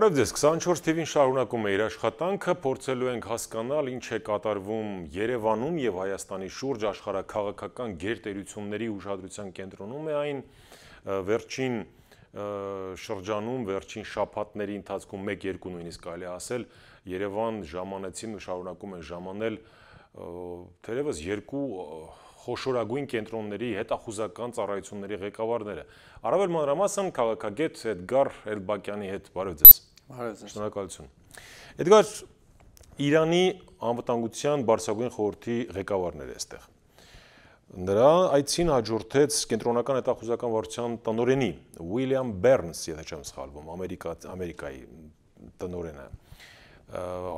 Բարև ձեզ, 24 TV-ին շարունակում է իր աշխատանքը, փորձելու ենք հասկանալ ինչ է կատարվում Երևանում եւ Հայաստանի շուրջ աշխարհակաղակական գերտերությունների ուշադրության կենտրոնում է այն վերջին շրջանում, վերջին շաբաթների ընթացքում 1-2 նույնիսկ կարելի ասել Երևան ժամանեցին ու շարունակում են ժամանել թերևս երկու խոշորագույն կենտրոնների հետախուզական ծառայությունների ղեկավարները։ Արավել մանրամասն քաղաքագետ Էդգար Էլբակյանի հետ բարև ձեզ։ Հարևան։ Շնորհակալություն։ Էդգար Իրանի անվտանգության բարձրագույն խորհրդի ղեկավարն էր այստեղ։ Նրա այցին հաջորդեց կենտրոնական հետախուզական վարչության տնօրենի Ուիլյամ Բեռնս, եթե չեմ սխալվում, Ամերիկա Ամերիկայի տնօրենը։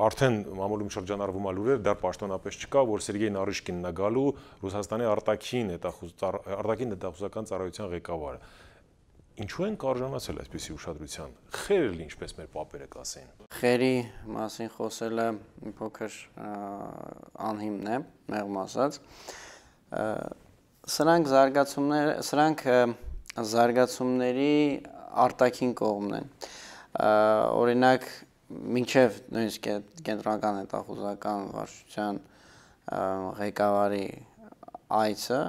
Արդեն մամուլում շրջանառվում է լուրեր, դեռ պաշտոնապես չկա, որ Սերգեյ Նարիշկինն է գալու Ռուսաստանի արտաքին հետախուզ արտաքին հետախուզական ծառայության ղեկավարը։ Ինչու են կարժանացել այսպիսի ուշադրության։ Խերել ինչպես մեր պապերը կասեին։ Խերի մասին խոսելը փոքր անհիմն է, մեղմ ասած։ Սրանք զարգացումներ, սրանք զարգացումների արտաքին կողմն են։ Օրինակ, մինչև նույնիսկ կենտրոնական հետախուզական վարչության ղեկավարի այցը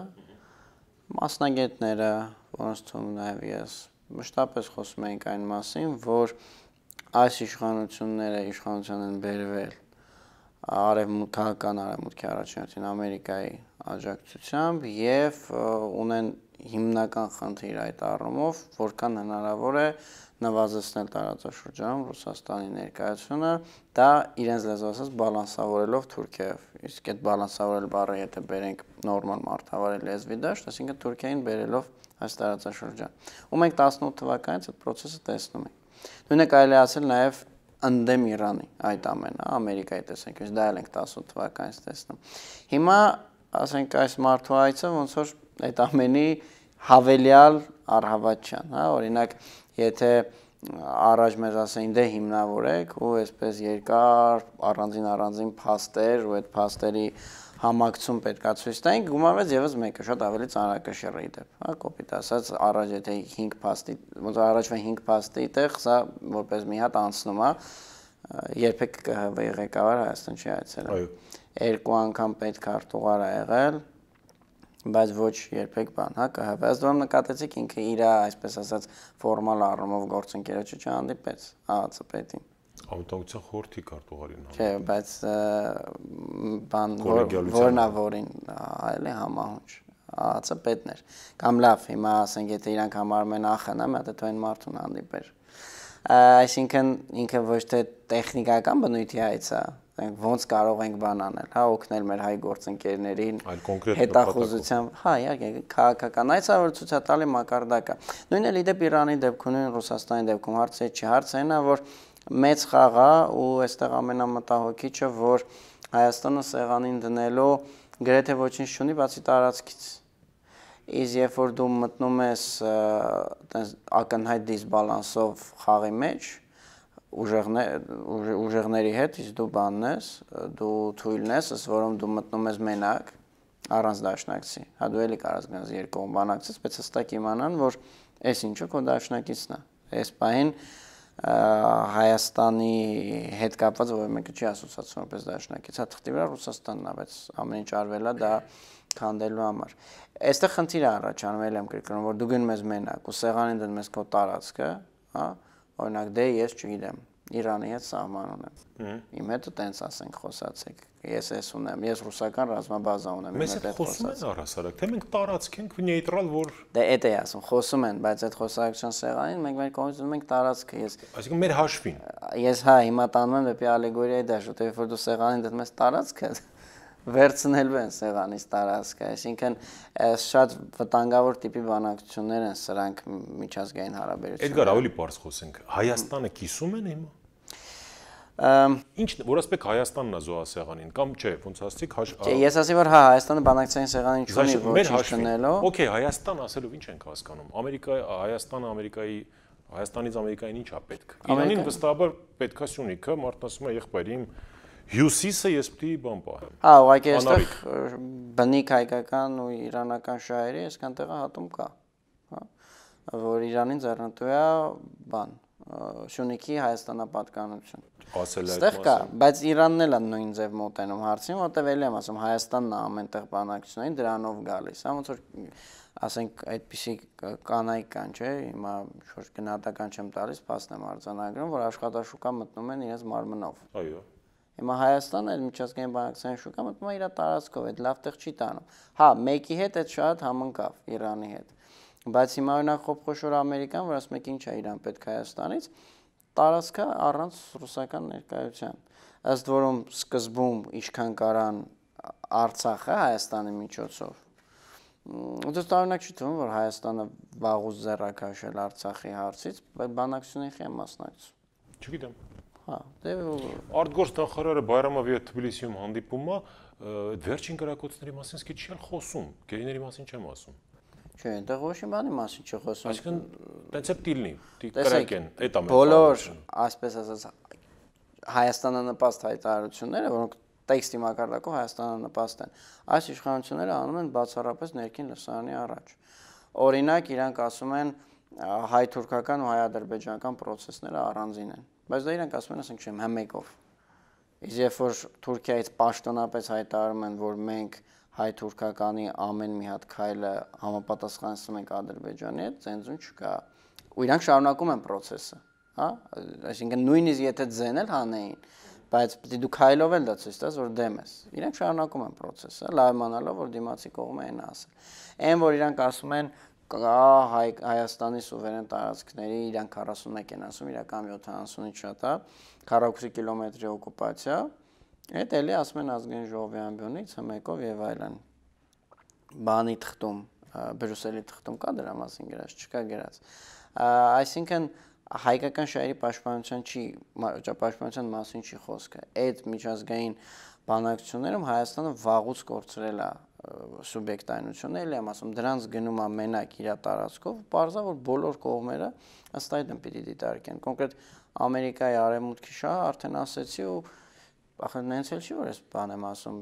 մասնագետները, որոնցում նաև ես մշտապես խոսում ենք այն մասին, որ այս իշխանությունները իշխանության են բերվել արևմուտքական արևմուտքի առաջնորդին Ամերիկայի աջակցությամբ եւ ունեն հիմնական խնդիր այդ առումով, որքան հնարավոր է նվազեցնել տարածաշրջանում Ռուսաստանի ներկայությունը, դա իրենց լեզու ասած բալանսավորելով Թուրքիայով։ Իսկ այդ բալանսավորել բառը եթե բերենք նորմալ մարդավարի լեզվի դաշտ, այսինքն Թուրքիային բերելով այս տարածաշրջան։ Ու մենք 18 թվականից այդ process-ը տեսնում ենք։ Նույնը կարելի ասել նաև ընդդեմ Իրանի այդ ամենը, Ամերիկայի տեսանք, իսկ դա էլ ենք 18 թվականից տեսնում։ Հիմա, ասենք, այս մարդու այցը ոնց որ այդ ամենի հավելյալ արհավաչյան, հա, օրինակ, եթե առաջ մեզ ասեին դե հիմնավորեք ու այսպես երկար առանձին առանձին փաստեր ու այդ փաստերի համակցում պետքա ցույց տայինք, գումարվեց եւս մեկը շատ ավելի ծանրակշիռ ի դեպ, հա, կոպիտ ասած, առաջ եթե 5 փաստի, ոնց առաջվա 5 փաստի տեղ սա որպես մի հատ անցնում է, երբեք ղեկավար Հայաստան չի այցելել։ Այո։ Երկու անգամ պետք արտուղար ա եղել, բայց ոչ երբեք բան, հա, կհավաստ ում նկատեցիք ինքը իր, այսպես ասած, ֆորմալ առումով գործընկերոջը չհանդիպեց ԱԱՑՊ-ին։ հա, Անտագության խորթի կարտուղարին հա։ Չէ, բայց բան որնա որին, այլե համահունչ ԱԱՑՊ-ներ։ Կամ լավ, հիմա ասենք, եթե իրանք համարում են ԱԽՆ-ը, մի հատ այն մարդուն հանդիպեր։ Այսինքն ինքը ոչ թե տեխնիկական բնույթի հայց է, ասենք ոնց կարող ենք բան անել, հա, օգնել մեր հայ գործընկերներին, հետախուզությամբ, հա, իհարկե, քաղաքական այս առ ցուցատալի մակարդակը։ Նույնն էլ իդեպ Իրանի դեպքում, Ռուսաստանի դեպքում հարցը չի, հարցը այն է, հա, որ մեծ խաղ է ու այստեղ ամենամտահոգիչը, որ Հայաստանը սեղանին դնելու գրեթե ոչինչ չունի բացի տարածքից։ Իս երբ որ դու մտնում ես այդպես ակնհայտ դիսբալանսով խաղի մեջ, ուժեղներ ուժեղների հետ իսկ դու բանն ես, դու թույլն ես, ըստ որում դու մտնում ես մենակ առանց դաշնակցի։ Հա դու էլի կարաս գնաս երկու բանակցից, բայց հստակ իմանան, որ այս ինչու քո դաշնակիցն է։ Այս պահին Հայաստանի հետ կապված ով մեկը չի ասոցացվում որպես դաշնակից, հա թղթի վրա Ռուսաստանն է, բայց ամեն ինչ արվելա դա քանդելու համար։ Այստեղ խնդիրը առաջանում եմ կրկնում, որ դու գնում ես մենակ ու սեղանին դնում ես քո տարածքը, հա, օրինակ դե ես չգիտեմ Իրանի հետ սահման ունեմ։ Իմ հետ տենց ասենք խոսացեք։ Ես էս ունեմ, ես ռուսական ռազմաբազա ունեմ։ Մեզ հետ խոսում են առասարակ, թե մենք տարածք ենք նեյտրալ, որ Դե էդ է ասում, խոսում են, բայց այդ խոսակցության սեղանին մենք մեր կողմից ունենք տարածքը, ես Այսինքն մեր հաշվին։ Ես հա, հիմա տանում եմ դեպի ալեգորիայի դաշտ, որտեղ որ դու սեղանին դնում ես տարածքը, վերցնելու են սեղանից տարածքը, այսինքն շատ վտանգավոր տիպի բանակցություններ են սրանք միջազգային հարաբերությունները։ Էդգար, ավելի բարձ խոսենք, Հայաստանը կիսում են հիմա։ Ինչ որ ասպեկ Հայաստանն է զոհասեղանին կամ չէ, ոնց ասցիք հաշ Ես ասի որ հա Հայաստանը բանակցային սեղանին չունի ոչինչ տնելու։ Okay, Հայաստան ասելով ինչ ենք հասկանում։ Ամերիկա Հայաստանը Ամերիկայի Հայաստանից Ամերիկային ի՞նչ է պետք։ Իրանին վստահաբար պետքա Սյունիքը, մարդն ասում է եղբայր իմ հյուսիսը ես պիտի բան պահեմ։ Հա, ուղղակի այստեղ բնիկ հայկական ու իրանական շահերի այսքան տեղը հատում կա։ Հա, որ Իրանին ձեռնտու է բան Շունիկի հայաստանապատկանություն։ Ասել է այդպես։ Այստեղ կա, բայց Իրանն էլ է նույն ձև մոտենում հարցին, որտեվ ելի եմ ասում, Հայաստանն է ամենտեղ բանակցությունային դրանով գալիս, հա, ոնց որ ասենք այդպիսի կանայք կան, չէ, հիմա շուտ գնահատական չեմ տալիս, փաստն եմ արձանագրում, որ աշխատաշուկա մտնում են իրենց մարմնով։ Այո։ Հիմա Հայաստանը այդ միջազգային բանակցային շուկա մտնում է իր տարածքով, այդ լավ տեղ չի տանում։ Հա, մեկի հետ այդ շատ համընկավ Իրանի հետ։ Բայց հիմա օրինակ Խոփխոշոր Ամերիկան, որ ասում եք ինչ է Իրան պետք Հայաստանից, տարածքա առանց ռուսական ներկայության։ Ըստ որում սկզբում ինչքան կարան Արցախը Հայաստանի միջոցով Ուտես տարօրինակ չի թվում, որ Հայաստանը վաղուց զերակաշել Արցախի հարցից, բայց բանակցությունների մասնակից։ Չգիտեմ։ Հա, դե Արտգործ նախարարը Բայրամով եւ Թբիլիսիում հանդիպում է, այդ վերջին կրակոցների մասին սկի չեն խոսում, գերիների մասին չեմ ասում։ Չէ, այնտեղ ոչ մի բանի մասին չի խոսում։ Այսինքն տենց է տիլնի, կրակեն, այդ ամենը։ Բոլոր, այսպես ասած, Հայաստանը նպաստ հայտարարությունները, որոնք տեքստի մակարդակով Հայաստանը նպաստ են, այս իշխանությունները անում են բացառապես ներքին լսարանի առաջ։ Օրինակ, իրանք ասում են հայ-թուրքական ու հայ-ադրբեջանական process-ները առանձին են Բայց դա իրանք ասում են, ասենք չեմ հմեկով։ հա, Իսկ երբ որ Թուրքիայից պաշտոնապես հայտարարում են, որ մենք հայ-թուրքականի ամեն մի հատ քայլը համապատասխանեցնում ենք Ադրբեջանի հետ, ցենզուն չկա։ Ու իրանք շարունակում են process-ը, հա? Այսինքն նույնիսկ եթե ձեն էլ հանեին, բայց պետք է դու քայլով էլ դա ցույց տաս, որ դեմ ես։ Իրանք շարունակում են process-ը, լավ իմանալով, որ դիմացի կողմը այն է ասել։ Այն որ իրանք ասում են, կա հայ, Հայաստանի սուվերեն տարածքների իրան 41 են ասում, իրական 70-ի շատ է, 40 կիլոմետրի օկուպացիա, այդ էլի ասում են ազգային ժողովի ամբյոնից, ՀՄԿ-ով եւ այլն։ Բանի թղթում, Բրյուսելի թղթում կա դրա մասին գրած, չկա գրած։ Այսինքն հայկական շահերի պաշտպանության չի, պաշտպանության մասին չի խոսքը։ Այդ միջազգային բանակցություններում Հայաստանը վաղուց կորցրել է սուբյեկտայնությունը, էլի եմ ասում, դրանց գնում է մենակ իր տարածքով, բարձա որ բոլոր կողմերը ըստ այդմ պիտի դիտարկեն։ Կոնկրետ Ամերիկայի արևմուտքի շահը արդեն ասեցի ու ախր նենց էլ չի որ ես բան եմ ասում։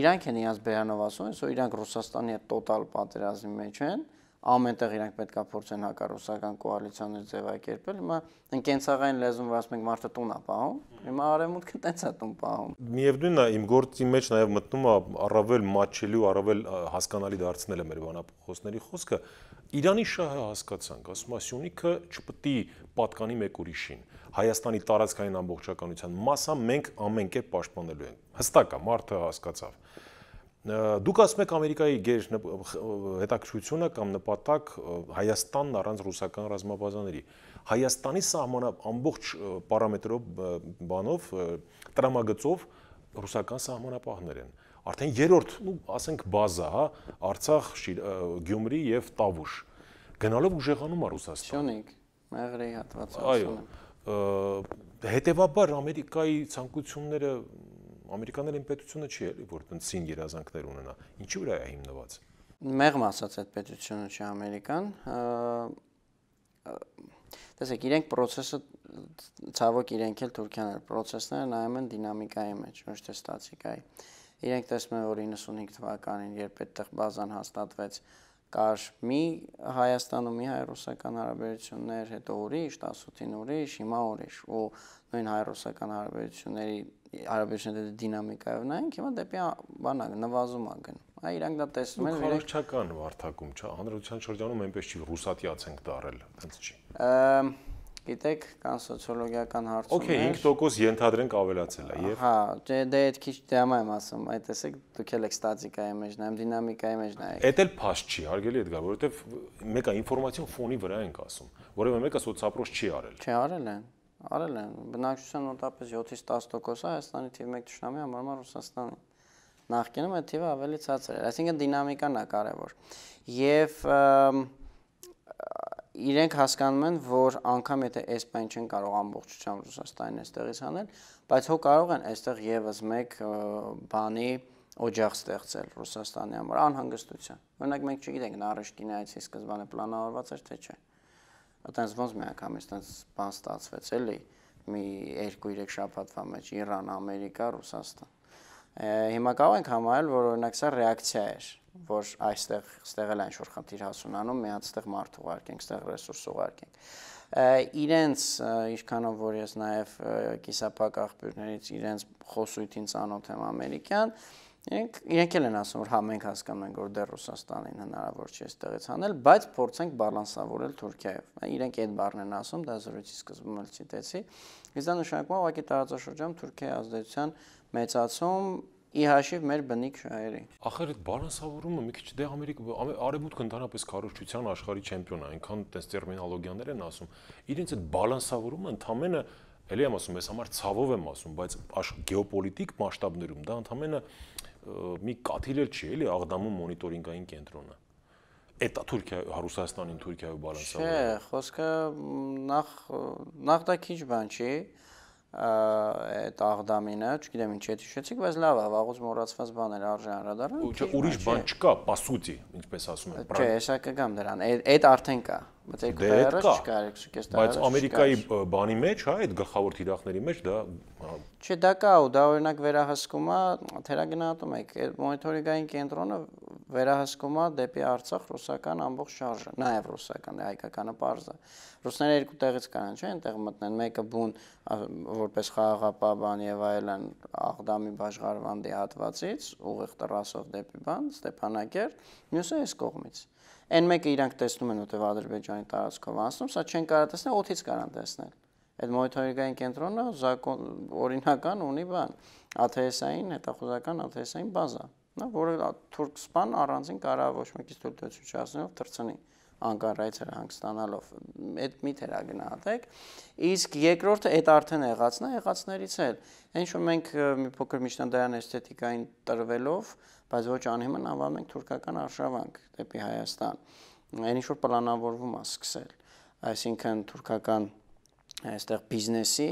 Իրանք են իրանք բերանով ասում, այսօր իրանք Ռուսաստանի հետ տոտալ պատերազմի մեջ են ամենտեղ իրանք պետքա փորձեն հակառուսական կոալիցիաներ ձևակերպել։ Հիմա ընկենցաղային լեզուն ասում ենք մարդը տուն է պահում, հիմա արևմուտքը տենց է տուն պահում։ Միևնույնն է, իմ գործի մեջ նաև մտնում է առավել մաչելի ու առավել հասկանալի դարձնելը մեր բանապողոսների խոսքը։ Իրանի շահը հասկացանք, ասում է Սյունիքը չպետք է պատկանի մեկ ուրիշին։ Հայաստանի տարածքային ամբողջականության մասը մենք ամեն կերպ պաշտպանելու ենք։ Հստակ է, մարդը հասկացավ։ Դուք ասում եք Ամերիկայի գեր հետաքրությունը կամ նպատակ Հայաստանն առանց ռուսական ռազմաբազաների։ Հայաստանի սահմանը ամբողջ պարամետրով բանով տրամագծով ռուսական սահմանապահներ են։ Արդեն երրորդ, ու ասենք բազա, հա, Արցախ, Գյումրի եւ Տավուշ։ Գնալով ուժեղանում է Ռուսաստանը։ Շոնիկ, մեղրի հատվածը ասում եմ։ Այո։ Հետևաբար Ամերիկայի ցանկությունները ամերիկաներեն պետությունը չի էլի, որ տցին երազանքներ ունենա։ Ինչի վրա է հիմնված։ Մեղմ ասած այդ պետությունը չի ամերիկան։ Տեսեք, իրենք process-ը ցավոք իրենք էլ Թուրքիան էլ process-ները նայում են դինամիկայի մեջ, ոչ թե ստատիկայի։ Իրենք տեսնում են, որ 95 թվականին, երբ այդտեղ բազան հաստատվեց, կար մի Հայաստանում մի հայ-ռուսական հարաբերություններ, հետո ուրիշ, 18-ին ուրիշ, հիմա ուրիշ, ու նույն հայ-ռուսական հարաբերությունների արաբերշները դինամիկայով նայենք, հիմա դեպի բանա նվազում է գնում։ Այ իրանք դա տեսնում են։ Քարոզչական վարթակում, չէ՞, հանրության շրջանում այնպես չի ռուսատիաց ենք դարել, այնպես չի։ Գիտեք, կան սոցիոլոգիական հարցումներ։ Okay, 5% ենթադրենք ավելացել է, եւ։ Հա, դե այդ քիչ դրամա դե եմ ասում, այ տեսեք, դուք եք ստատիկայի մեջ նայում, դինամիկայի մեջ նայեք։ Էդ էլ փաստ չի, հարգելի Էդգար, որովհետեւ մեկը ինֆորմացիոն ֆոնի վրա ենք ասում, որևէ մեկը սոցիալ ապրոց չի արել։ Չի արել են։ Արել են բնակչության մոտապես 7-ից 10%-ը Հայաստանի թիվ 1 ճշնամի համարվում Ռուսաստանին։ Նախկինում այդ թիվը ավելի ցածր էր, այսինքն դինամիկան է կարևոր։ Եվ իրենք հասկանում են, որ անգամ եթե այս բան չեն կարող ամբողջությամբ Ռուսաստանին այստեղից հանել, բայց հո կարող են այստեղ եւս մեկ բանի օջախ ստեղծել Ռուսաստանի համար անհանգստության։ Օրինակ մենք չգիտենք նա Ռեշկինայից ի սկզբանե պլանավորված էր թե չէ։ Ա այտենց ոնց միանգամից այտենց բան ստացվեց էլի մի 2-3 շաբաթվա մեջ Իրան, Ամերիկա, Ռուսաստան։ Հիմա կարող ենք համարել, որ օրինակ սա ռեակցիա էր, որ այստեղ ստեղել այն շուտ խնդիր հասունանում, մի հատ ստեղ մարդ ուղարկենք, ստեղ ռեսուրս ուղարկենք։ Իրենց, ինչքանով որ ես նաև կիսապակ աղբյուրներից իրենց խոսույթին ծանոթ եմ ամերիկյան, Ենք եկել են ասում որ հա մենք հասկանում ենք որ դեռ Ռուսաստանին հնարավոր չէ այդտեղից հանել, բայց փորձենք բալանսավորել Թուրքիայով։ Իրանք այդ բառն են ասում, դա զրույցի սկզբում էլ ցիտեցի։ Իսկ դա նշանակում է ուղղակի տարածաշրջան Թուրքիայի ազդեցության մեծացում ի հաշիվ մեր բնիկ շահերի։ Ախր այդ բալանսավորումը մի քիչ դե Ամերիկա արևմուտքը ընդհանրապես քարոշչության աշխարհի չեմպիոն է, այնքան տես տերմինոլոգիաներ են ասում։ Իրենց այդ բալանսավորումը ընդամենը Էլի եմ ասում, ես համար ցավով եմ ասում, բայց գեոպոլիտիկ մասշտաբներում դա ընդամենը մի կաթիլ էլ չի էլի Աղդամու մոնիտորինգային կենտրոնը։ Էտա Թուրքիա Ռուսաստանին Թուրքիայով բալանսավորը։ Չէ, խոսքը նախ նախ դա քիչ բան չի։ Ա այդ աղդամինը, չգիտեմ ինչ էի հիշեցիք, բայց լավ է, վաղուց մոռացված բան էր արժե անդրադառնալ։ Ու չէ, ուրիշ բան չկա, пасути, ինչպես ասում են, բրան։ Չէ, հեսա կգամ դրան։ Այդ արդեն կա, բայց երկու տարի չկար, 6-ից տարի։ Բայց Ամերիկայի բանի մեջ, հա, այդ գլխավոր դիրախների մեջ դա Չէ, դա կա, ու դա օրինակ վերահսկում է, թերագնահատում եք, այդ մոնիթորինգային կենտրոնը վերահսկումա դեպի Արցախ ռուսական ամբողջ շարժը, նաև ռուսական, հայկականը parza։ Ռուսները երկու տեղից կարան, չէ՞, այնտեղ մտնեն, մեկը բուն որպես խաղաղապահ եւ այլն Աղդամի բաշխարվանդի հատվածից, ուղիղ տրասով դեպի բան, Ստեփանակեր, մյուսը այս կողմից։ Այն մեկը իրանք տեսնում են որտեվ Ադրբեջանի տարածքով անցնում, սա չեն կարող տեսնել, օթից կարան տեսնել։ Այդ մոնիթորինգային կենտրոնը օրինական ունի բան, ATS-ային, հետախուզական ATS-ային բազա նա որը թուրքսպան առանձին կարա ոչ մեկից թույլտվություն չասնելով դրցնի անկարայից հանգստանալով այդ միթեր է գնահատեք իսկ երկրորդը այդ արդեն եղածն է եղածներից էլ այն շու մենք մի փոքր միջնադարյան էսթետիկային տրվելով բայց ոչ անհիմն անվանում ենք թուրքական արշավանք դեպի Հայաստան այն ինչ որ պլանավորվում է սկսել այսինքն թուրքական այստեղ բիզնեսի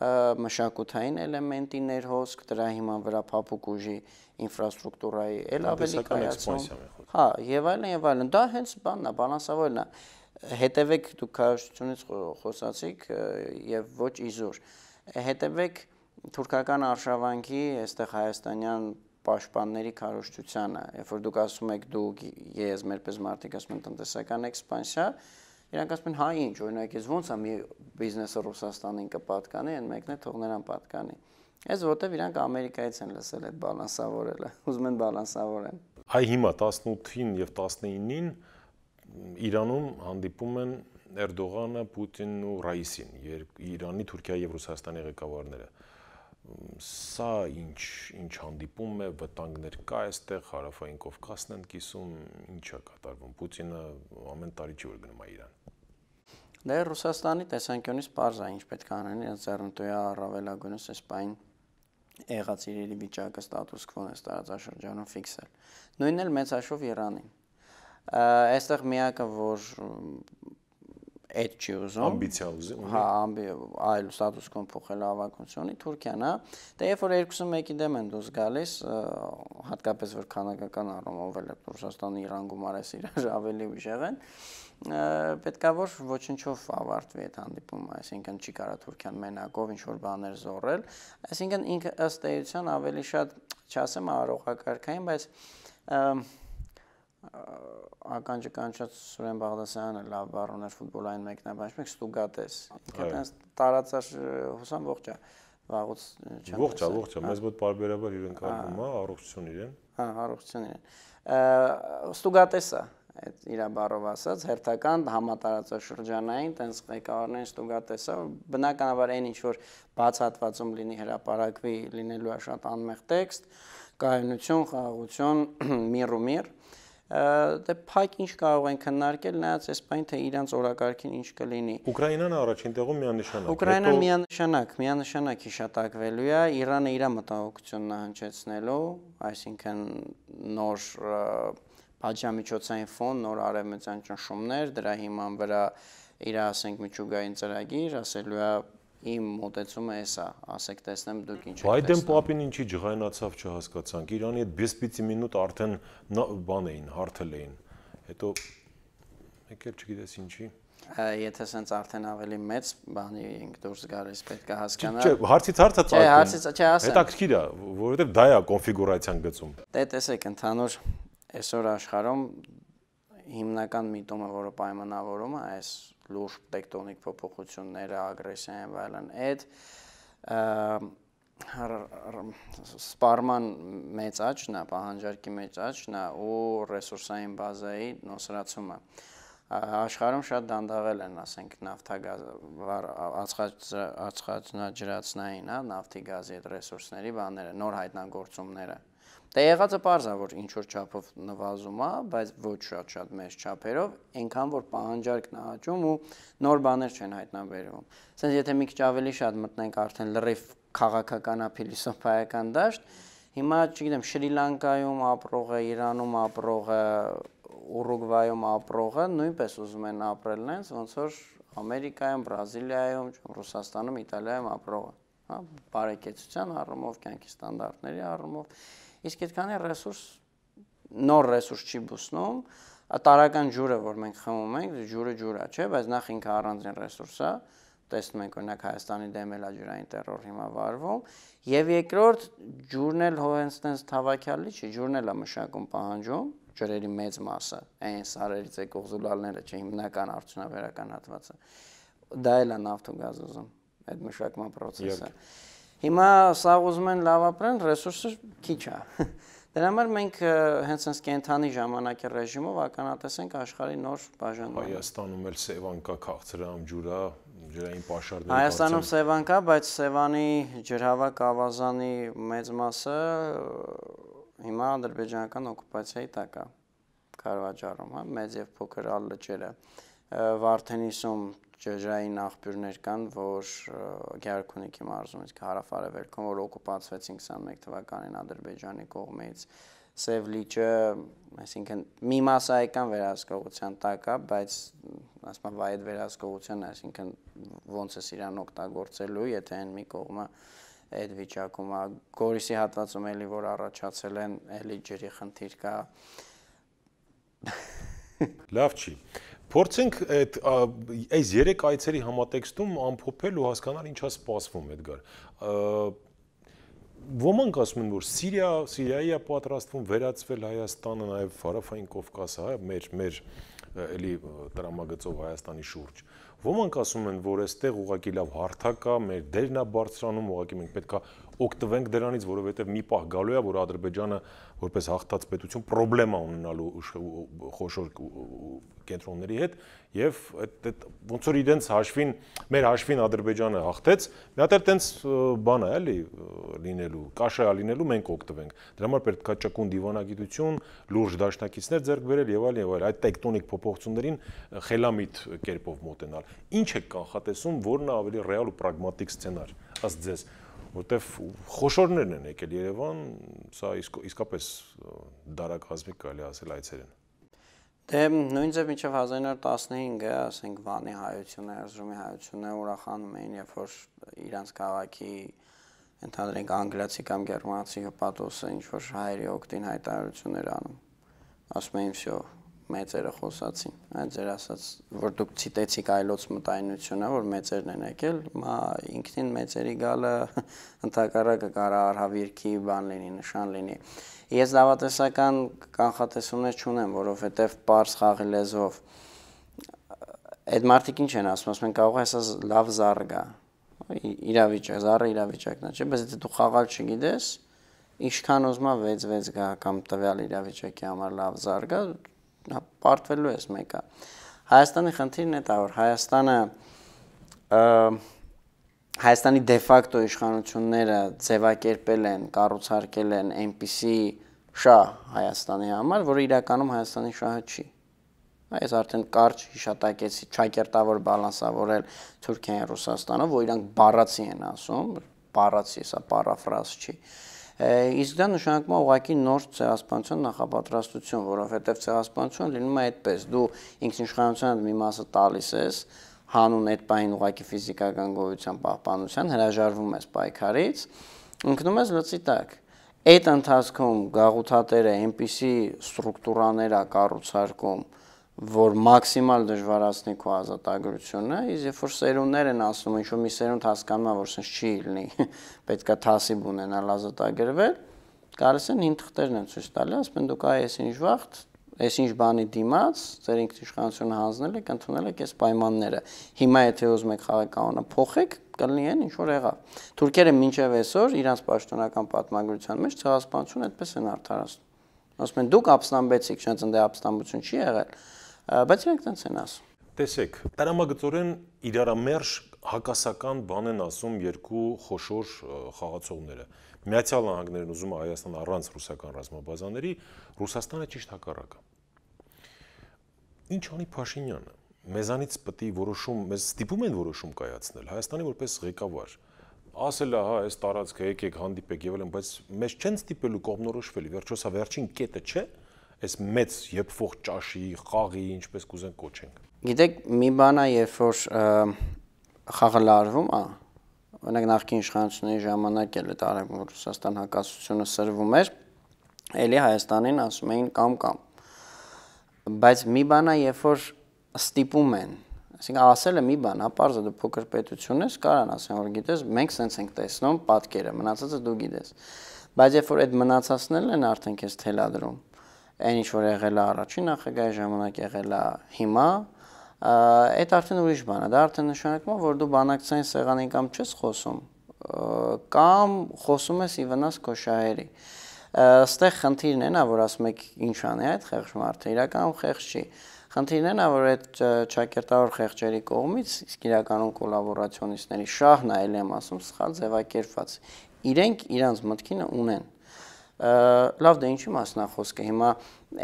մշակութային էլեմենտի ներհոսք, դրա հիման վրա փափուկ ուժի ինֆրաստրուկտուրայի էլ ավելի կայացում։ Հա, եւ այլն եւ այլն։ Դա հենց բանն է, բալանսավորն է։ Հետևեք դուք քարոշությունից խոսացիք եւ ոչ իզուր։ Հետևեք թուրքական արշավանքի, այստեղ հայաստանյան պաշտպանների քարոշչությանը, երբ որ դուք ասում եք դու ես, մերպես մարդիկ ասում են տնտեսական էքսպանսիա, Իրանք ասում են, հա ինչ, օրինակ, ես ոնց է մի բիզնեսը Ռուսաստանին կպատկանի, այն մեկն է թող նրան պատկանի։ Այս որտեվ իրանք Ամերիկայից են լսել այդ բալանսավորելը, ուզում են բալանսավորեն։ Այ հիմա 18-ին եւ 19-ին Իրանում հանդիպում են Էրդողանը, Պուտինն ու Ռայիսին, Իրանի, Թուրքիայի եւ Ռուսաստանի ղեկավարները սա ինչ ինչ հանդիպում է, վտանգներ կա այստեղ, հարավային Կովկասն են կիսում, ինչ է կատարվում։ Պուտինը ամեն տարի չի որ գնում է Իրան։ Դե Ռուսաստանի տեսանկյունից parza ինչ պետք է անեն, իրենց ծառնտույա առավելագույնս այս պայն եղած իրերի վիճակը ստատուս քվոն է տարածաշրջանում ֆիքսել։ Նույնն էլ մեծ հաշվով Իրանին։ Այստեղ միակը որ այդ չի ուզում։ Ամբիցիա ուզի։ Հա, ամբի այլ ստատուս կոն փոխել հավաքությունի Թուրքիան, հա։ Դե երբ որ 21-ի դեմ են դուրս գալիս, հատկապես որ քանակական առումով էլ Ռուսաստանի Իրանգում արես իրար ավելի ուժեղ են, պետքա որ ոչնչով ավարտվի այդ հանդիպումը, այսինքն չի կարա Թուրքիան մենակով ինչ որ բաներ զորել, այսինքն ինքը ըստ էության ավելի շատ չասեմ արողակարգային, բայց և, ականջը կանչած Սուրեն Բաղդասյանը լավ բառ ուներ ֆուտբոլային մեկնաբան, ինչ-մեկ ստուգատես։ Ինքը այնպես տարածած հուսամ ողջ է վաղուց չեմ։ Ողջ է, ողջ է, հա։ մեզ մոտ բարբերաբար իրեն կարգում է, առողջություն իրեն։ Հա, առողջություն իրեն։ Ստուգատեսը այդ իր բառով ասած հերթական համատարածող շրջանային տենց ղեկավարներին ստուգատեսա բնականաբար այն ինչ որ բաց հատվածում լինի հրաապարակվի լինելու է շատ անմեղ տեքստ կայունություն խաղաղություն միրումիր միր, դե փակ ինչ կարող են քննարկել նայած այս բան թե իրանց օրակարգին ինչ կլինի Ուկրաինան առաջին տեղում միանշանակ Ուկրաինան միանշանակ միանշանակ հիշատակվելու է Իրանը իր մտահոգությունն հնչեցնելու այսինքն նոր պատժամիջոցային ֆոն նոր արևմտյան ճնշումներ դրա հիման վրա իր ասենք միջուկային ծրագիր ասելու է իմ մտածումը էս է, ասեք տեսնեմ դուք ինչ եք տեսնում։ Բայդեն պապին ինչի ջղայնացավ չհասկացանք։ Իրանի այդ 5-5 մինուտ արդեն բան էին, հարթել էին։ Հետո եկել չգիտես ինչի։ Եթե սենց արդեն ավելի մեծ բանի ենք դուրս գալիս, պետք է հասկանալ։ Չէ, հարցից հարցը ծածկում։ Չէ, հարցից, չէ, ասեմ։ Հետաքրքիր է, որովհետև դա է կոնֆիգուրացիան գծում։ Դե տեսեք, ընդհանուր այսօր աշխարհում հիմնական միտումը, որը պայմանավորում է այս լուրջ տեկտոնիկ փոփոխությունները, ագրեսիան, այլն, այդ սպարման մեծ աճն է, պահանջարկի մեծ աճն է ու ռեսուրսային բազայի նոսրացումը։ Աշխարհում շատ դանդաղել են, ասենք, նավթագազ ածխաջրացնային, հա, նավթի գազի այդ ռեսուրսների բաները, նոր հայտնագործումները։ Դե եղածը པարզ է, որ ինչ որ չափով նվազում է, բայց ոչ շատ-շատ մեծ չափերով, այնքան որ պահանջարկն է աճում ու նոր բաներ չեն հայտնաբերվում։ Սենց եթե մի քիչ ավելի շատ մտնենք արդեն լրիվ քաղաքական փիլիսոփայական դաշտ, հիմա չգիտեմ Շրի Լանկայում ապրողը, Իրանում ապրողը, Ուրուգվայում ապրողը նույնպես ուզում են ապրել նենց, ոնց որ Ամերիկայում, Բրազիլիայում, Ռուսաստանում, Իտալիայում ապրողը, հա, բարեկեցության առումով, կյանքի ստանդարտների առումով Իսկ այդքան է ռեսուրս նոր ռեսուրս չի բուսնում, տարական ջուրը, որ մենք խմում ենք, ջուրը ջուր է, չէ, բայց նախ ինքը առանձին ռեսուրս է, տեսնում ենք օրինակ Հայաստանի դեմ էլաջրային terror հիմա վարվում, եւ երկրորդ ջուրն էլ հենց թավակյալի չի, ջուրն էլ է մշակում պահանջում, ջրերի մեծ մասը, այն սարերից եկող զուլալները, չէ, հիմնական արդյունավերական հատվածը։ Դա էլ է նավթու գազոզում այդ մշակման process-ը։ Հիմա սա ուզում են լավ ապրեն, ռեսուրսը քիչ է։ Դրա համար մենք հենց այս կենթանի ժամանակի ռեժիմով ականատեսենք աշխարհի նոր բաժանմանը։ Հայաստանում էլ Սևան կա, քաղցրամ ջուրա, ջրային պաշարներ։ Հայաստանում Սևան կա, բայց Սևանի ջրհավաք ավազանի մեծ մասը հիմա ադրբեջանական օկուպացիայի տակ է։ Կարվաճառում, հա, մեծ եւ փոքր ալ լճերը։ Վարդենիսում ջրային աղբյուրներ կան, որ Գյարքունիքի մարզումից հարավարևելքում, որ օկուպացվեցին 21 թվականին Ադրբեջանի կողմից, Սև լիճը, այսինքն մի մասը այկան վերահսկողության տակ է, բայց ասում եմ այդ վերահսկողությունը, այսինքն ոնց է իրան օգտագործելու, եթե այն մի կողմը այդ վիճակում է։ Գորիսի հատվածում էլի որ առաջացել են, էլի ջրի խնդիր կա։ Լավ չի։ Փորձենք այդ այս երեք այցերի համատեքստում ամփոփել ու հասկանալ ինչա սպասվում Էդգար։ Ոմանք ասում են, որ Սիրիա, Սիրիայի է պատրաստվում վերածվել Հայաստանը, նաև Հարավային Կովկասը, հա, մեր մեր էլի դրամագծով Հայաստանի շուրջ։ Ոմանք ասում են, որ այստեղ ուղակի լավ հարթակ է, մեր դերն է բարձրանում, ուղակի մենք պետքա օգտվենք դրանից, որովհետև մի պահ գալու է, որ Ադրբեջանը որպես հաղթած պետություն խնդրեմա ունենալու խոշոր կենտրոնների հետ եւ այդ ոնց որ իրենց հաշվին մեր հաշվին Ադրբեջանը հաղթեց, մի հատ էլ տենց բան է, էլի լինելու, կաշը է լինելու, մենք օգտվենք։ Դրա համար պետք է ճկուն դիվանագիտություն, լուրջ դաշնակիցներ ձեռք բերել եւ այլն եւ այլն այդ տեկտոնիկ փոփոխություններին խելամիտ կերպով մոտենալ։ Ինչ է կանխատեսում, որն է ավելի ռեալ ու պրագմատիկ սցենար, ըստ ձեզ որտեվ խոշորներն են եկել Երևան, սա իսկ, իսկապես դարակազմիկ կարելի ասել այցերն։ Դե նույն ձև մինչև 1915-ը, ասենք Վանի հայությունը, Էրզրումի հայությունը ուրախանում էին, երբ որ իրանց քաղաքի ընդհանրենք անգլիացի կամ գերմանացի հպատոսը ինչ որ հայերի օկտին հայտարարություններ անում։ Ասում էին, «Всё, մեծերը խոսացին։ Այդ ձեր ասած, որ դուք ցիտեցիք այլոց մտայնությունը, որ մեծերն են եկել, մա ինքնին մեծերի գալը ընդհակառակը կարա արհավիրքի բան լինի, նշան լինի։ Ես դավատեսական կանխատեսումներ չունեմ, որովհետև པարս խաղի լեզվով այդ մարդիկ ինչ են ասում, ասում են կարող է ասած լավ զառ գա։ Իրավիճակ, զառը իրավիճակն է, չէ՞, բայց եթե դու խաղալ չգիտես, ինչքան ուզմա 6-6 գա կամ տվյալ իրավիճակի համար լավ զարգա, պարտվելու ես մեկը։ Հայաստանի խնդիրն է դա, որ Հայաստանը Հայաստանի դեֆակտո իշխանությունները ձևակերպել են, կառուցարկել են այնպիսի շահ Հայաստանի համար, որը իրականում Հայաստանի շահը չի։ Այս արդեն կարճ հիշատակեցի ճակերտավոր բալանսավորել Թուրքիան Ռուսաստանով, որ իրանք բառացի են ասում, բառացի, սա պարաֆրազ չի։ Ա, Իսկ դա նշանակում է ուղղակի նոր ցեղասպանության նախապատրաստություն, որովհետև ցեղասպանությունը լինում է այդպես. դու ինքնիշխանության մի մասը տալիս ես հանուն այդ պայն ուղղակի ֆիզիկական գոյության պահպանության, հրաժարվում ես պայքարից, ընկնում ես լծի տակ։ Այդ ընթացքում գաղութատերը այնպիսի ստրուկտուրաներ է կառուցարկում, որ մաքսիմալ դժվարացնի քո ազատագրությունը, իսկ երբ որ սերունդներ են ասում, ինչ որ մի սերունդ հասկանում է, որ sense չի լինի, պետքա թասիբ ունենալ ազատագրվել, կարես են հին թղթերն են ցույց տալի, ասում են դուք այ այսինչ վաղտ, այսինչ բանի դիմաց, ձեր ինքն իշխանությունը հանձնել եք, ընդունել եք այս պայմանները։ Հիմա եթե ուզում եք խաղականը փոխեք, կլինի են ինչ որ եղավ։ Թուրքերը մինչև այսօր իրանց պաշտոնական պատմագրության մեջ ցեղասպանություն այդպես են արդարացնում։ Ասում են դուք ապստամբեցիք, չնայած ընդ ապստամբություն չի եղել բայց իրենք տենց են ասում։ Տեսեք, դրամագծորեն իրարամերժ հակասական բան են ասում երկու խոշոր խաղացողները։ Միացյալ Նահանգներն ուզում է Հայաստան առանց ռուսական ռազմաբազաների, Ռուսաստանը ճիշտ հակառակը։ Ինչ անի Փաշինյանը։ Մեզանից պետք է որոշում, մեզ ստիպում են որոշում կայացնել Հայաստանի որպես ղեկավար ասել է, հա, այս տարածքը եկեք հանդիպեք եւ այլն, բայց մեզ չեն ստիպելու կողմնորոշվել։ Վերջո սա վերջին կետը չէ, այս մեծ եփվող ճաշի, խաղի, ինչպես կուզեն կոչենք։ Գիտեք, մի բան է, երբ որ խաղը լարվում է, օրինակ նախկին իշխանությունների ժամանակ էլ այդ արեմ որ Ռուսաստան հակասությունը սրվում էր, ելի Հայաստանին ասում էին կամ-կամ։ Բայց մի բան է, երբ որ ստիպում են Այսինքն ասելը մի բան, հա, parza դու փոքր պետություն ես, կարան ասեն, որ գիտես, մենք սենց ենք տեսնում պատկերը, մնացածը դու գիտես։ Բայց երբ որ այդ մնացածներն են արդեն քեզ թելադրում, այն ինչ որ եղել է առաջին նախագահի ժամանակ եղել է հիմա, այդ արդեն ուրիշ բան է։ Դա արդեն նշանակում է, որ դու բանակցային սեղանին կամ չես խոսում, կամ խոսում ես ի վնաս քո շահերի։ Աստեղ խնդիրն է նա, որ ասում եք ինչ անի այդ խեղճ մարդը, իրականում խեղճ չի։ Խնդիրն է նա, որ այդ ճակերտավոր խեղճերի կողմից իսկ իրականում կոլաբորացիոնիստների շահն է, այլ եմ ասում, սխալ ձևակերպված։ Իրենք իրանց մտքինը ունեն լավ դա դե ինչի մասն է խոսքը հիմա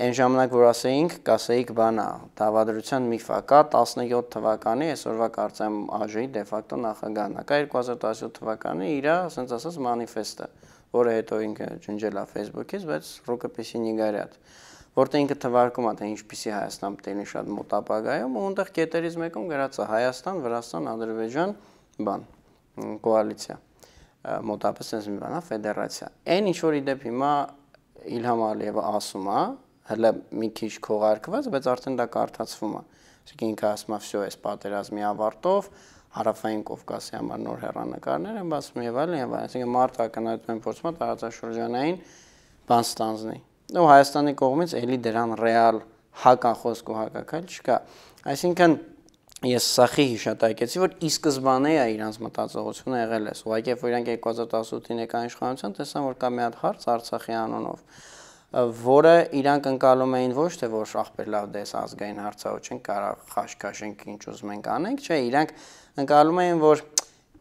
այն ժամանակ որ ասեինք կասեիք բանա դավադրության միֆա կա 17 թվականի այսօրվա կարծեմ ԱԺ-ի դեֆակտո նախագահն է կա 2017 թվականի իր ասենց ասած մանիֆեստը որը հետո ինքը ջնջել է Facebook-ից բայց ռուկը պիսի նիգարյատ որտեղ ինքը թվարկում է թե ինչպիսի Հայաստան պետք է շատ մոտ ապագայում ու այնտեղ կետերից մեկում գրած է Հայաստան, Վրաստան, Ադրբեջան բան կոալիցիա մոտապես այս մի բանա ֆեդերացիա։ Այն ինչ որ իդեպ հիմա Իլհամ Ալիևը ասում է, հələ մի քիչ քողարկված, բայց արդեն դա կարդացվում է։ Իսկ ինքը ասում է, «Всё, այս պատերազմի ավարտով հարավային Կովկասի համար նոր հերանեկարներ են բացվում եւ այլն եւ այլն»։ Այսինքն մարդը ակնհայտորեն փորձում է տարածաշրջանային բան ստանձնի։ Ու Հայաստանի կողմից էլի դրան ռեալ հականխոս կողակակալ չկա։ Այսինքն ես սախի հիշատակեցի, որ ի սկզբանե է իրանց մտածողությունը եղել էս, ուղղակի երբ որ իրանք 2018-ին եկան իշխանության, տեսան որ կա մի հատ հարց Արցախի անունով, որը իրանք ընկալում էին ոչ թե որ ախպեր լավ դես ազգային հարցա ու չենք կարող խաշքաշենք ինչ ուզում ենք անենք, չէ, իրանք ընկալում էին որ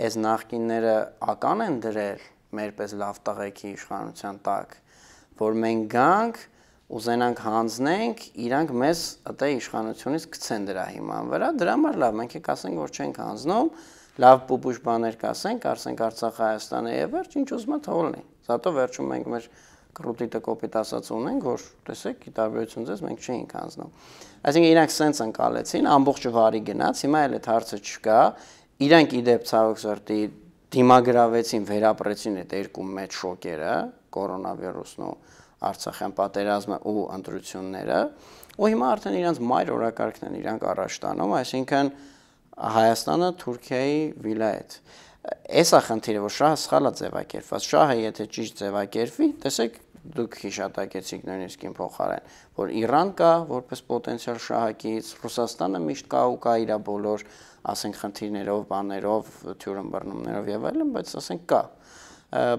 այս նախկինները ական են դրել մերպես լավ տղեկի իշխանության տակ, որ մենք գանք ուզենանք հանձնենք, իրանք մեզ ըտե իշխանությունից գցեն դրա հիման վրա, դրա համար լավ, մենք եք ասենք, որ չենք հանձնում, լավ բուբուշ բաներ կասենք, ասենք Արցախ Հայաստանը եւ վերջ, ինչ ուզում է թողնի։ Զատո վերջում մենք մեր կրուտի տկոպիտ ասած ունենք, որ տեսեք, ի տարբերություն ձեզ մենք չենք հանձնում։ Այսինքն իրանք սենց անցալեցին, ամբողջը վարի գնաց, հիմա էլ այդ հարցը չկա։ Իրանք ի դեպ ցավոք սրտի դիմագրավեցին, վերապրեցին այդ երկու մեծ շոկերը, կորոնավիրուսն ու Արցախյան պատերազմը ու ընտրությունները, ու հիմա արդեն իրանց մայր օրակարգն են իրանք առաջ տանում, այսինքն Հայաստանը Թուրքիայի վիլայետ։ Էս է խնդիրը, որ շահը սխալ է ձևակերպված։ Շահը եթե ճիշտ ձևակերպվի, տեսեք, դուք հիշատակեցիք նույնիսկ իմ փոխարեն, որ Իրան կա որպես պոտենցիալ շահակից, Ռուսաստանը միշտ կա ու կա իր բոլոր, ասենք, խնդիրներով, բաներով, թյուրըմբռնումներով եւ այլն, բայց ասենք կա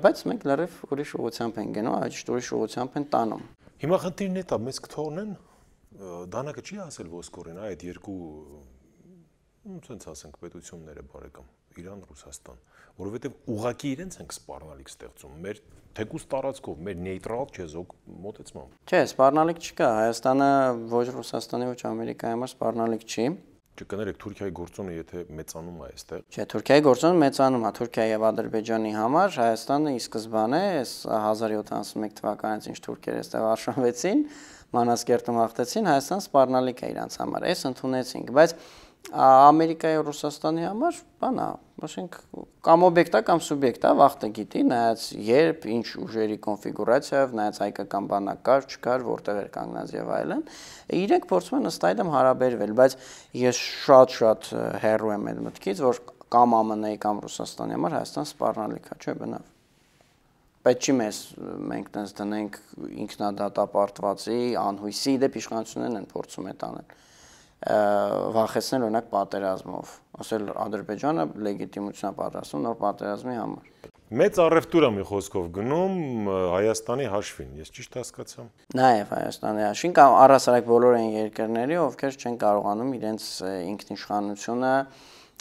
բայց մենք լրիվ ուրիշ ուղությամբ են գնում, աճ ուրիշ ուղությամբ են տանում։ Հիմա խնդիրն է դա մեզ կթողնեն դանակը չի ասել ոսկորին, այդ երկու ոնց ասենք պետությունները բարեկամ Իրան, Ռուսաստան, որովհետև ուղակի իրենց ենք սպառնալիք ստեղծում մեր թեկուս տարածքով, մեր նեյտրալ չեզոք մոտեցմամբ։ Չէ, սպառնալիք չկա, Հայաստանը ոչ Ռուսաստանի, ոչ Ամերիկայի համար սպառնալիք չի։ Չկներեք Թուրքիայի գործոնը, եթե մեծանում է այստեղ։ Չէ, Թուրքիայի գործոնը մեծանում է Թուրքիայի եւ Ադրբեջանի համար, Հայաստանը ի սկզբանե 1071 թվականից ինչ թուրքերը այստեղ արշավեցին, Մանազկերտում հաղթեցին, Հայաստան սպառնալիք է իրանց համար։ Էս ընդունեցինք, բայց Ամերիկայի ու Ռուսաստանի համար բանա, ասենք կամ օբյեկտա կամ սուբյեկտա վախտը գիտի, նայած երբ ինչ ուժերի կոնֆիգուրացիայով, նայած հայկական բանակար չկար, որտեղ էր կանգնած եւ այլն, իրենք փորձում են ըստ այդմ հարաբերվել, բայց ես շատ-շատ հերո եմ այդ մտքից, որ կամ ԱՄՆ-ի կամ Ռուսաստանի համար Հայաստան սպառնալիքա չէ բնավ բայց չի մեզ մենք տենց դնենք ինքնադատապարտվածի անհույսի դեպ իշխանություններն են փորձում է տանել վախեցնել օրինակ պատերազմով, ասել Ադրբեջանը լեգիտիմություն է պատրաստում նոր պատերազմի համար։ Մեծ առևտուր է մի խոսքով գնում Հայաստանի հաշվին, ես ճիշտ հասկացա։ Նաև Հայաստանի հաշվին կամ առասարակ բոլոր այն երկրների, ովքեր չեն կարողանում իրենց ինքնիշխանությունը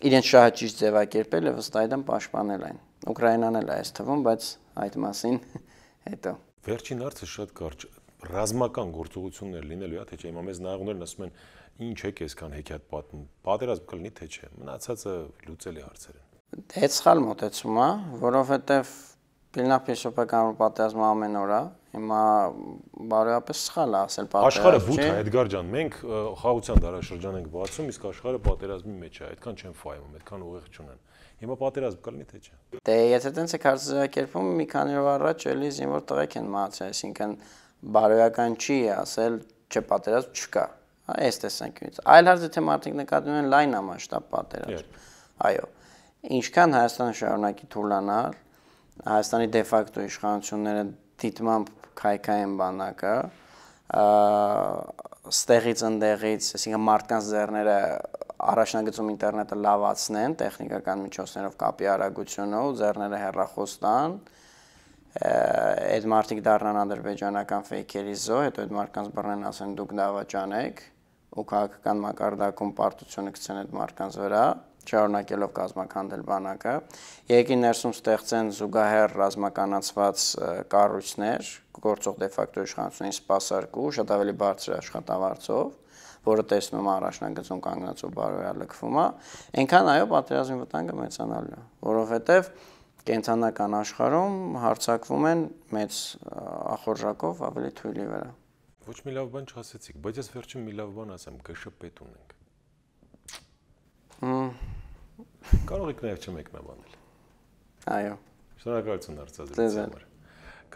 իրենց շահաճիշտ ձևակերպել եւ ըստ այդմ պաշտպանել այն։ Ուկրաինան էլ է այս թվում, բայց այդ մասին հետո։ Վերջին հարցը շատ կարճ ռազմական գործողություններ լինելու է, թե չէ հիմա մեզ նաղուներն ասում են ինչ եք այսքան հեքիաթ պատմում։ Պատերազմ կլինի թե չէ։ Մնացածը լուծելի հարցեր են։ Դա դե սխալ մտածում է, որովհետև Պիլնապեսոպական պատերազմը ամեն օր է։ Հիմա բարոյապես սխալ է ասել պատերազմ։ Աշխարհը բութ է, Էդգար ջան, մենք խաղացան դարաշրջան ենք բացում, իսկ աշխարհը պատերազմի մեջ է, այդքան չեն ֆայմում, այդքան ուղեղ չունեն։ Հիմա պատերազմ կլինի թե չէ։ Դե եթե տենց է քարտեզակերպում մի քանի օր առաջ էլի զինվոր տղեկ են մահացել, այսինքն բարոյական չի ասել չպատերազմ չկա հա, այս տեսանկյունից։ Այլ հարցը թե մարդիկ նկատում են լայն ամասշտաբ պատերազմ։ Այո։ Ինչքան Հայաստանը շարունակի թուլանալ, Հայաստանի դեֆակտո իշխանությունները դիտմամբ քայքայեն բանակը, ստեղից ընդեղից, այսինքն մարդկանց ձեռները առաջնագծում ինտերնետը լավացնեն տեխնիկական միջոցներով կապի արագությունով, ձեռները հեռախոստան, այդ մարդիկ դառնան ադրբեջանական ֆեյքերի զո, հետո այդ մարդկանց բռնեն ասեն դուք դավաճան եք, ու քաղաքական մակարդակում պարտությունը կցեն այդ մարդկանց վրա, չառնակելով կազմականդել բանակը, ԵԿ-ի ներսում ստեղծեն զուգահեռ ռազմականացված կառույցներ, գործող դեֆակտո իշխանությունների սպասարկու, շատ ավելի բարձր աշխատավարձով, որը տեսնում առաջնագծում կանգնած ու բարոյալքվում է, այնքան այո պատերազմի վտանգը մեծանալու է, որովհետև կենցանական աշխարհում հարցակվում են մեծ ախորժակով ավելի թույլի վրա։ Ոչ մի լավ բան չասեցիք, բայց ես վերջին մի լավ բան ասեմ, ԳՇՊ-տ ունենք։ Կարող եք նաև չմեկնաբանել։ Այո։ Շնորհակալություն արձադրության համար։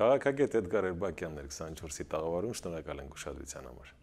Քաղաքագետ Էդգար Էրբակյանն էր 24-ի տաղավարում, շնորհակալ ենք ուշադրության համար։